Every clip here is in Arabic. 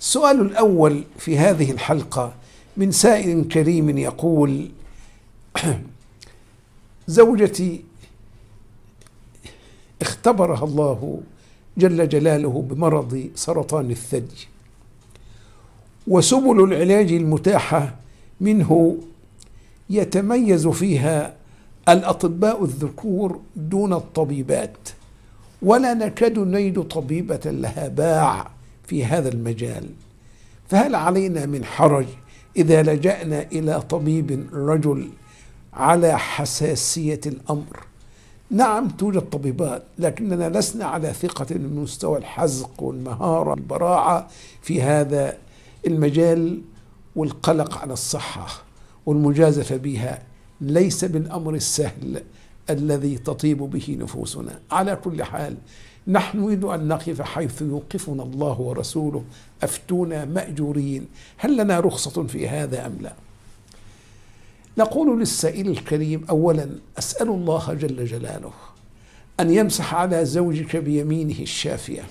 السؤال الأول في هذه الحلقة من سائل كريم يقول زوجتي اختبرها الله جل جلاله بمرض سرطان الثدي وسبل العلاج المتاحة منه يتميز فيها الأطباء الذكور دون الطبيبات ولا نكاد نجد طبيبة لها باع في هذا المجال فهل علينا من حرج اذا لجانا الى طبيب رجل على حساسيه الامر نعم توجد طبيبات لكننا لسنا على ثقة بمستوى الحزق والمهارة والبراعة في هذا المجال والقلق على الصحة والمجازفة بها ليس بالأمر السهل الذي تطيب به نفوسنا على كل حال نحن نريد أن نقف حيث يوقفنا الله ورسوله أفتونا مأجورين هل لنا رخصة في هذا أم لا نقول للسائل الكريم أولا أسأل الله جل جلاله أن يمسح على زوجك بيمينه الشافية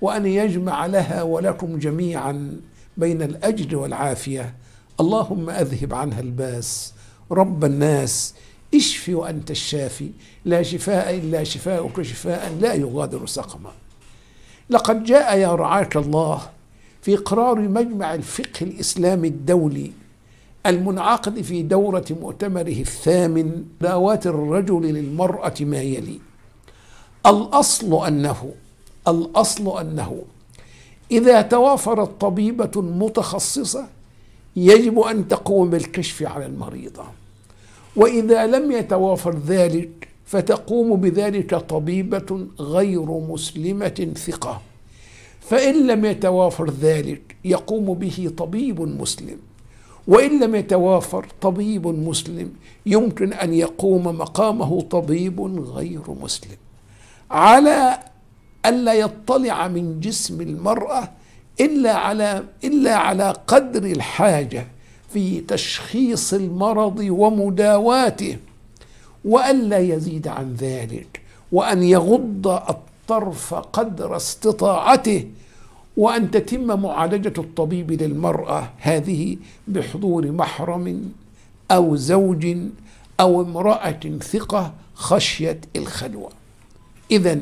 وأن يجمع لها ولكم جميعا بين الأجر والعافية اللهم أذهب عنها الباس رب الناس اشفي وأنت الشافي لا شفاء إلا شفاءك شفاء لا يغادر سقما لقد جاء يا رعاك الله في قرار مجمع الفقه الإسلامي الدولي المنعقد في دورة مؤتمره الثامن دعوات الرجل للمرأة ما يلي الأصل أنه الأصل أنه إذا توافرت طبيبة متخصصة يجب أن تقوم بالكشف على المريضة واذا لم يتوافر ذلك فتقوم بذلك طبيبه غير مسلمه ثقه فان لم يتوافر ذلك يقوم به طبيب مسلم وان لم يتوافر طبيب مسلم يمكن ان يقوم مقامه طبيب غير مسلم على الا يطلع من جسم المراه الا على الا على قدر الحاجه في تشخيص المرض ومداواته والا يزيد عن ذلك وان يغض الطرف قدر استطاعته وان تتم معالجه الطبيب للمراه هذه بحضور محرم او زوج او امراه ثقه خشيه الخلوه اذا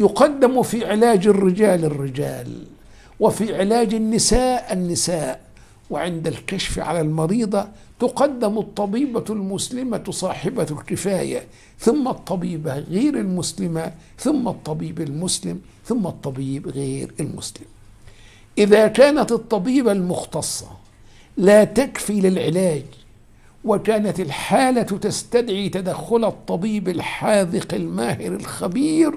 يقدم في علاج الرجال الرجال وفي علاج النساء النساء وعند الكشف على المريضة تقدم الطبيبة المسلمة صاحبة الكفاية ثم الطبيبة غير المسلمة ثم الطبيب المسلم ثم الطبيب غير المسلم إذا كانت الطبيبة المختصة لا تكفي للعلاج وكانت الحالة تستدعي تدخل الطبيب الحاذق الماهر الخبير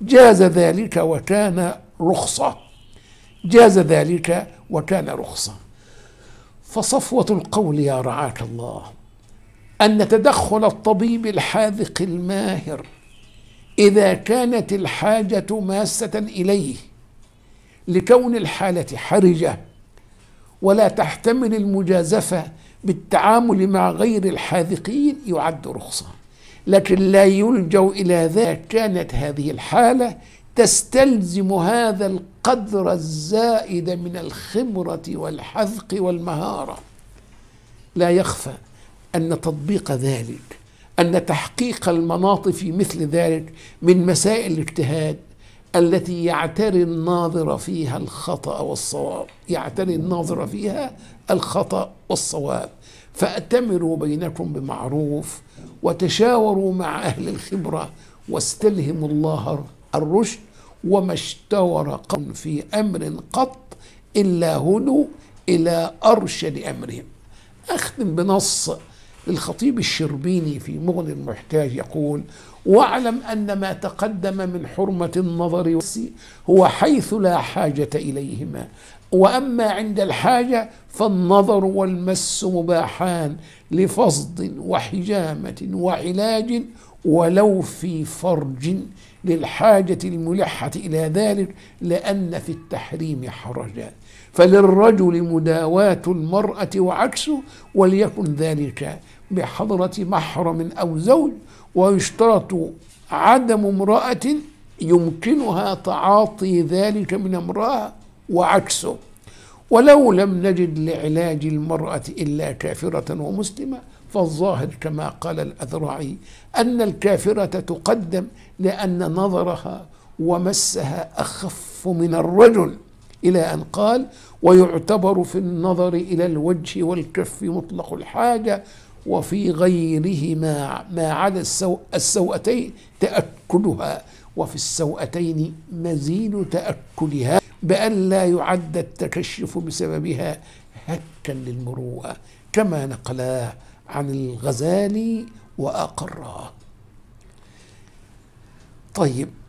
جاز ذلك وكان رخصة جاز ذلك وكان رخصه فصفوة القول يا رعاك الله أن تدخل الطبيب الحاذق الماهر إذا كانت الحاجة ماسة إليه لكون الحالة حرجة ولا تحتمل المجازفة بالتعامل مع غير الحاذقين يعد رخصة لكن لا يلجأ إلى ذاك كانت هذه الحالة تستلزم هذا القول القدر الزائد من الخبرة والحذق والمهارة لا يخفى أن تطبيق ذلك أن تحقيق المناط في مثل ذلك من مسائل الاجتهاد التي يعتري الناظر فيها الخطأ والصواب يعتري الناظر فيها الخطأ والصواب فأتمروا بينكم بمعروف وتشاوروا مع أهل الخبرة واستلهموا الله الرشد وما اشتور قوم في أمر قط إلا هدوا إلى أرشد أمرهم أختم بنص الخطيب الشربيني في مغني المحتاج يقول واعلم أن ما تقدم من حرمة النظر هو حيث لا حاجة إليهما وأما عند الحاجة فالنظر والمس مباحان لفصد وحجامة وعلاج ولو في فرج للحاجة الملحة إلى ذلك لأن في التحريم حرجا فللرجل مداواة المرأة وعكسه وليكن ذلك بحضرة محرم أو زوج ويشترط عدم امرأة يمكنها تعاطي ذلك من امرأة وعكسه ولو لم نجد لعلاج المرأة إلا كافرة ومسلمة فالظاهر كما قال الأذرعي أن الكافرة تقدم لأن نظرها ومسها أخف من الرجل إلى أن قال ويعتبر في النظر إلى الوجه والكف مطلق الحاجة وفي غيرهما ما عدا السو... السوأتين تأكلها وفي السوأتين مزيد تأكلها بألا يعد التكشف بسببها هكا للمروءة كما نقلاه عن الغزالي وأقراه طيب